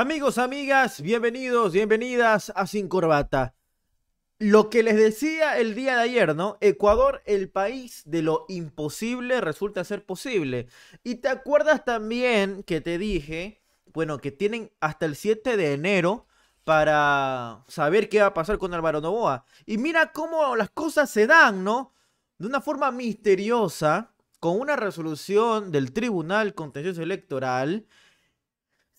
Amigos, amigas, bienvenidos, bienvenidas a Sin Corbata. Lo que les decía el día de ayer, ¿no? Ecuador, el país de lo imposible, resulta ser posible. Y te acuerdas también que te dije, bueno, que tienen hasta el 7 de enero para saber qué va a pasar con Álvaro Novoa. Y mira cómo las cosas se dan, ¿no? De una forma misteriosa, con una resolución del Tribunal Contencioso Electoral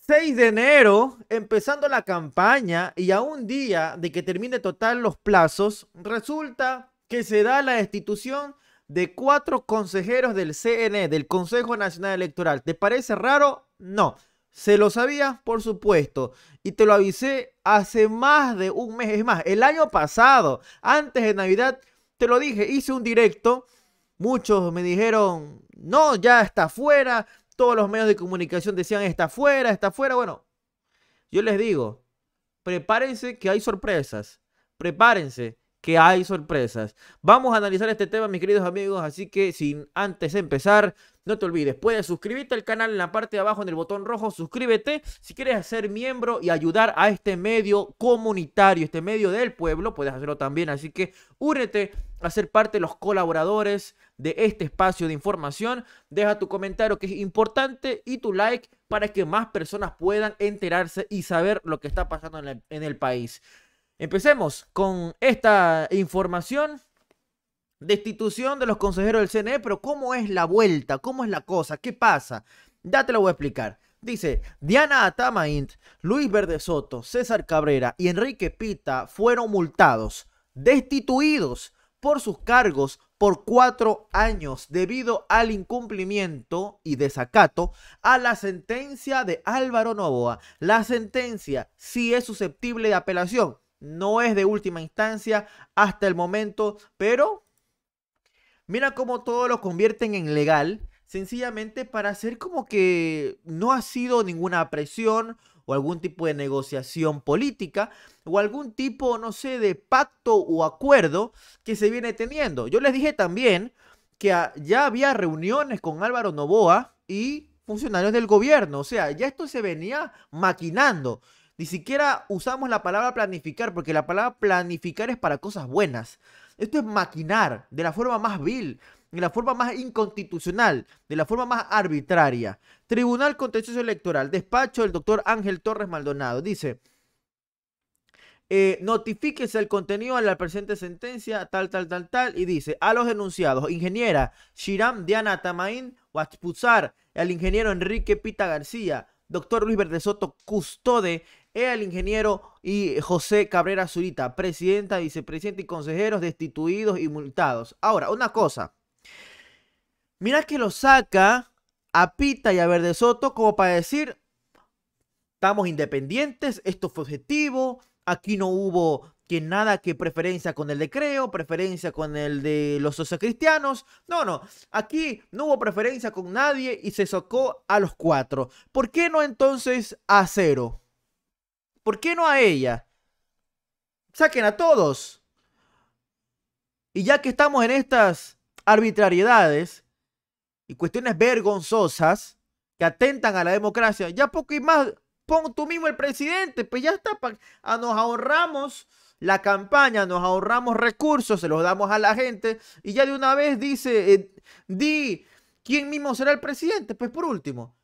6 de enero, empezando la campaña y a un día de que termine total los plazos, resulta que se da la destitución de cuatro consejeros del CNE, del Consejo Nacional Electoral. ¿Te parece raro? No. Se lo sabía, por supuesto, y te lo avisé hace más de un mes. Es más, el año pasado, antes de Navidad, te lo dije, hice un directo. Muchos me dijeron, no, ya está fuera, todos los medios de comunicación decían, está fuera, está fuera. Bueno, yo les digo, prepárense que hay sorpresas. Prepárense que hay sorpresas. Vamos a analizar este tema, mis queridos amigos, así que sin antes empezar, no te olvides, puedes suscribirte al canal en la parte de abajo en el botón rojo, suscríbete. Si quieres ser miembro y ayudar a este medio comunitario, este medio del pueblo, puedes hacerlo también, así que únete a ser parte de los colaboradores de este espacio de información. Deja tu comentario que es importante y tu like para que más personas puedan enterarse y saber lo que está pasando en, en el país. Empecemos con esta información. Destitución de los consejeros del CNE, pero ¿cómo es la vuelta? ¿Cómo es la cosa? ¿Qué pasa? Ya te lo voy a explicar. Dice, Diana Atamaint, Luis Verde Soto, César Cabrera y Enrique Pita fueron multados, destituidos por sus cargos por cuatro años debido al incumplimiento y desacato a la sentencia de Álvaro Novoa. La sentencia sí es susceptible de apelación, no es de última instancia hasta el momento, pero mira cómo todo lo convierten en legal, sencillamente para hacer como que no ha sido ninguna presión, o algún tipo de negociación política o algún tipo, no sé, de pacto o acuerdo que se viene teniendo. Yo les dije también que ah, ya había reuniones con Álvaro Novoa y funcionarios del gobierno, o sea, ya esto se venía maquinando. Ni siquiera usamos la palabra planificar, porque la palabra planificar es para cosas buenas. Esto es maquinar de la forma más vil, de la forma más inconstitucional, de la forma más arbitraria. Tribunal Contencioso Electoral, despacho del doctor Ángel Torres Maldonado, dice, eh, notifíquese el contenido de la presente sentencia, tal, tal, tal, tal, y dice, a los denunciados, ingeniera Shiram Diana Tamaín Huachpuzar, al ingeniero Enrique Pita García, doctor Luis Verde Soto Custode, el ingeniero y José Cabrera Zurita, presidenta, vicepresidente y consejeros destituidos y multados. Ahora, una cosa. Mira que lo saca a Pita y a Verde Soto como para decir, estamos independientes, esto fue objetivo, aquí no hubo que nada que preferencia con el de Creo, preferencia con el de los sociocristianos. No, no, aquí no hubo preferencia con nadie y se socó a los cuatro. ¿Por qué no entonces a Cero? ¿Por qué no a ella? Saquen a todos. Y ya que estamos en estas arbitrariedades, cuestiones vergonzosas que atentan a la democracia, ya poco y más, pon tú mismo el presidente, pues ya está, a ah, nos ahorramos la campaña, nos ahorramos recursos, se los damos a la gente y ya de una vez dice, eh, di quién mismo será el presidente, pues por último.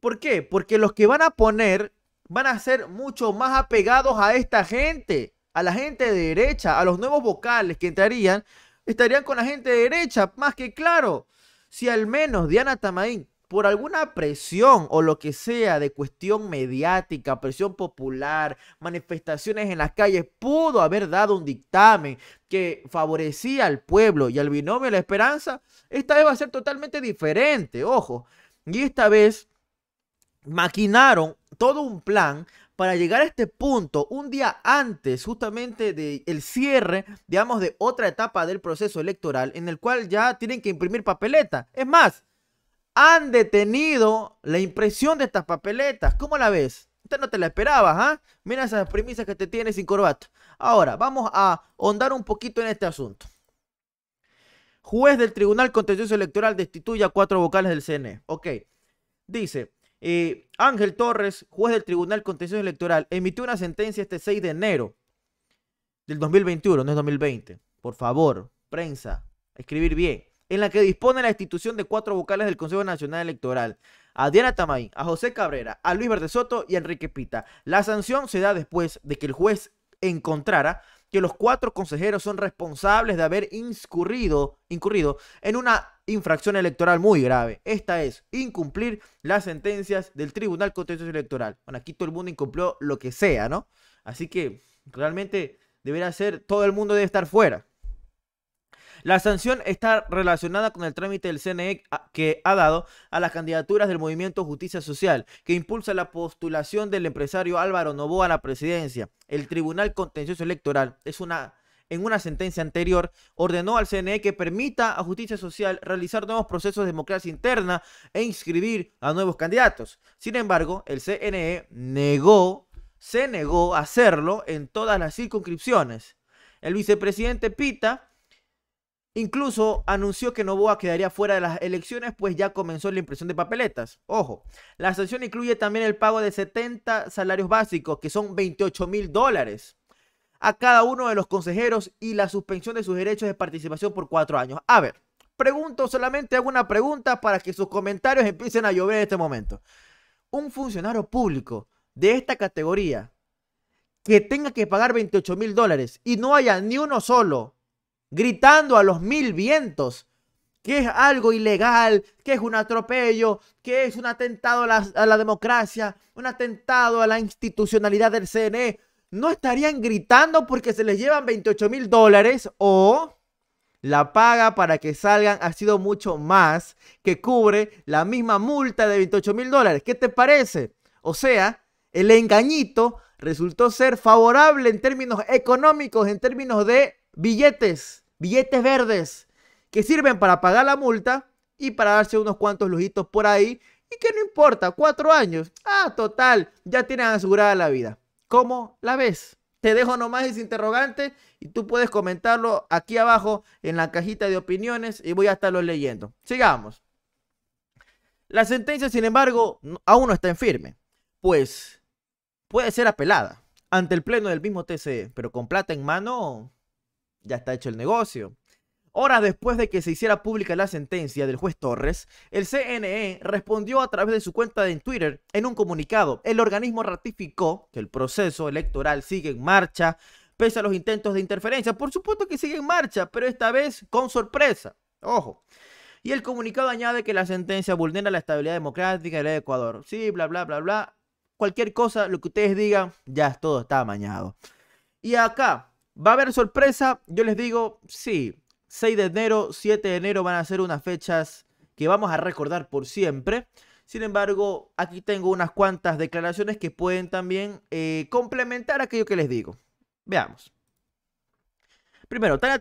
¿Por qué? Porque los que van a poner van a ser mucho más apegados a esta gente, a la gente de derecha, a los nuevos vocales que entrarían, estarían con la gente de derecha, más que claro. Si al menos Diana Tamaín, por alguna presión o lo que sea de cuestión mediática, presión popular, manifestaciones en las calles, pudo haber dado un dictamen que favorecía al pueblo y al binomio de la esperanza, esta vez va a ser totalmente diferente, ojo. Y esta vez maquinaron todo un plan para llegar a este punto un día antes justamente del cierre, digamos, de otra etapa del proceso electoral en el cual ya tienen que imprimir papeleta. Es más, han detenido la impresión de estas papeletas. ¿Cómo la ves? Usted no te la esperabas, ¿ah? Mira esas premisas que te tiene sin corbata. Ahora, vamos a ahondar un poquito en este asunto. Juez del Tribunal Contencioso Electoral destituye a cuatro vocales del CNE. Ok. Dice, eh, Ángel Torres, juez del Tribunal Contencioso Electoral, emitió una sentencia este 6 de enero del 2021, no es 2020. Por favor, prensa, escribir bien. En la que dispone la institución de cuatro vocales del Consejo Nacional Electoral. A Diana Tamay, a José Cabrera, a Luis Verde Soto y a Enrique Pita. La sanción se da después de que el juez encontrara que los cuatro consejeros son responsables de haber incurrido, incurrido en una infracción electoral muy grave. Esta es incumplir las sentencias del Tribunal Constitucional Electoral. Bueno, aquí todo el mundo incumplió lo que sea, ¿no? Así que realmente deberá ser, todo el mundo debe estar fuera. La sanción está relacionada con el trámite del CNE que ha dado a las candidaturas del movimiento Justicia Social, que impulsa la postulación del empresario Álvaro Novoa a la presidencia. El Tribunal Contencioso Electoral es una en una sentencia anterior, ordenó al CNE que permita a Justicia Social realizar nuevos procesos de democracia interna e inscribir a nuevos candidatos. Sin embargo, el CNE negó, se negó a hacerlo en todas las circunscripciones. El vicepresidente Pita Incluso anunció que Novoa quedaría fuera de las elecciones, pues ya comenzó la impresión de papeletas. Ojo, la sanción incluye también el pago de 70 salarios básicos, que son 28 mil dólares, a cada uno de los consejeros y la suspensión de sus derechos de participación por cuatro años. A ver, pregunto solamente hago una pregunta para que sus comentarios empiecen a llover en este momento. Un funcionario público de esta categoría que tenga que pagar 28 mil dólares y no haya ni uno solo gritando a los mil vientos que es algo ilegal, que es un atropello, que es un atentado a la, democracia, un atentado a la institucionalidad del CNE, no estarían gritando porque se les llevan 28 mil dólares o la paga para que salgan ha sido mucho más que cubre la misma multa de 28 mil dólares. ¿Qué te parece? O sea, el engañito resultó ser favorable en términos económicos, en términos de billetes billetes verdes que sirven para pagar la multa y para darse unos cuantos lujitos por ahí. Y que no importa, cuatro años. Ah, total, ya tienen asegurada la vida. ¿Cómo la ves? Te dejo nomás ese interrogante y tú puedes comentarlo aquí abajo en la cajita de opiniones y voy a estarlo leyendo. Sigamos. La sentencia, sin embargo, aún no está en firme, pues puede ser apelada ante el pleno del mismo TCE, pero con plata en mano ya está hecho el negocio. Horas después de que se hiciera pública la sentencia del juez Torres, el CNE respondió a través de su cuenta en Twitter en un comunicado. El organismo ratificó que el proceso electoral sigue en marcha pese a los intentos de interferencia. Por supuesto que sigue en marcha, pero esta vez con sorpresa. Ojo. Y el comunicado añade que la sentencia vulnera la estabilidad democrática del Ecuador. Sí, bla, bla, bla, bla. Cualquier cosa, lo que ustedes digan, ya todo está amañado. Y acá, ¿Va a haber sorpresa? Yo les digo, sí. 6 de enero, 7 de enero van a ser unas fechas que vamos a recordar por siempre. Sin embargo, aquí tengo unas cuantas declaraciones que pueden también eh, complementar aquello que les digo. Veamos. Primero, Tania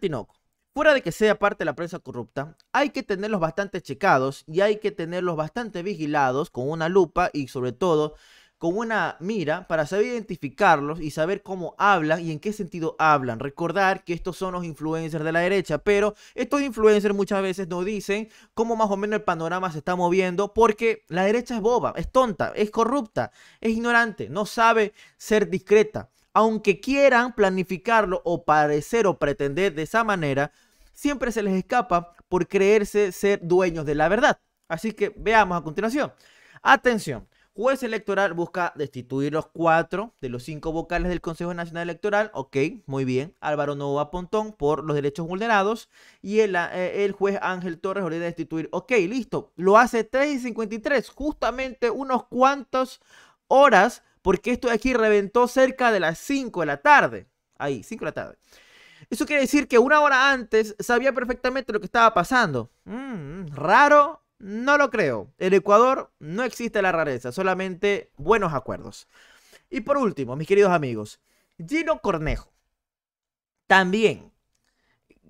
Fuera de que sea parte de la prensa corrupta, hay que tenerlos bastante checados y hay que tenerlos bastante vigilados con una lupa y sobre todo con una mira para saber identificarlos y saber cómo hablan y en qué sentido hablan. Recordar que estos son los influencers de la derecha, pero estos influencers muchas veces nos dicen cómo más o menos el panorama se está moviendo porque la derecha es boba, es tonta, es corrupta, es ignorante, no sabe ser discreta. Aunque quieran planificarlo o parecer o pretender de esa manera, siempre se les escapa por creerse ser dueños de la verdad. Así que veamos a continuación. Atención, Juez electoral busca destituir los cuatro de los cinco vocales del Consejo Nacional Electoral. Ok, muy bien. Álvaro Nova Pontón por los derechos vulnerados. Y el, eh, juez Ángel Torres ordena destituir. Ok, listo. Lo hace 3 y 53. Justamente unos cuantos horas. Porque esto de aquí reventó cerca de las 5 de la tarde. Ahí, 5 de la tarde. Eso quiere decir que una hora antes sabía perfectamente lo que estaba pasando. Mm, raro no lo creo. En Ecuador no existe la rareza, solamente buenos acuerdos. Y por último, mis queridos amigos, Gino Cornejo. También,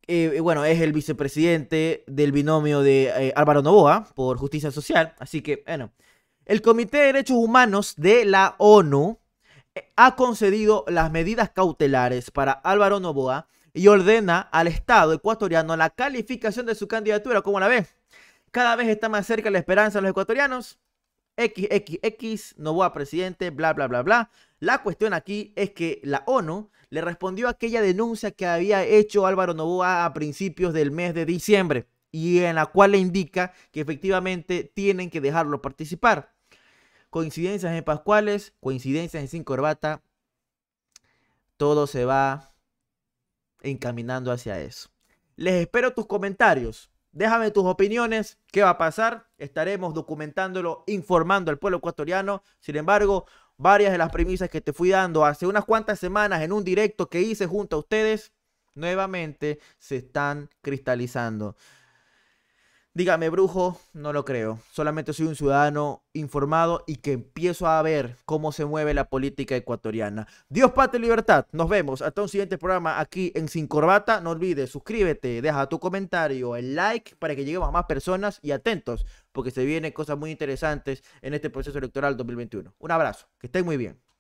eh, bueno, es el vicepresidente del binomio de eh, Álvaro Novoa por Justicia Social. Así que, bueno, el Comité de Derechos Humanos de la ONU eh, ha concedido las medidas cautelares para Álvaro Novoa y ordena al Estado ecuatoriano la calificación de su candidatura. ¿Cómo la ve? Cada vez está más cerca la esperanza de los ecuatorianos. XXX, Novoa presidente, bla, bla, bla, bla. La cuestión aquí es que la ONU le respondió a aquella denuncia que había hecho Álvaro Novoa a principios del mes de diciembre y en la cual le indica que efectivamente tienen que dejarlo participar. Coincidencias en Pascuales, coincidencias en Sin Corbata, todo se va encaminando hacia eso. Les espero tus comentarios Déjame tus opiniones, qué va a pasar. Estaremos documentándolo, informando al pueblo ecuatoriano. Sin embargo, varias de las premisas que te fui dando hace unas cuantas semanas en un directo que hice junto a ustedes, nuevamente se están cristalizando. Dígame, brujo, no lo creo. Solamente soy un ciudadano informado y que empiezo a ver cómo se mueve la política ecuatoriana. Dios, pate libertad. Nos vemos hasta un siguiente programa aquí en Sin Corbata. No olvides, suscríbete, deja tu comentario, el like para que lleguemos a más personas y atentos porque se vienen cosas muy interesantes en este proceso electoral 2021. Un abrazo, que estén muy bien.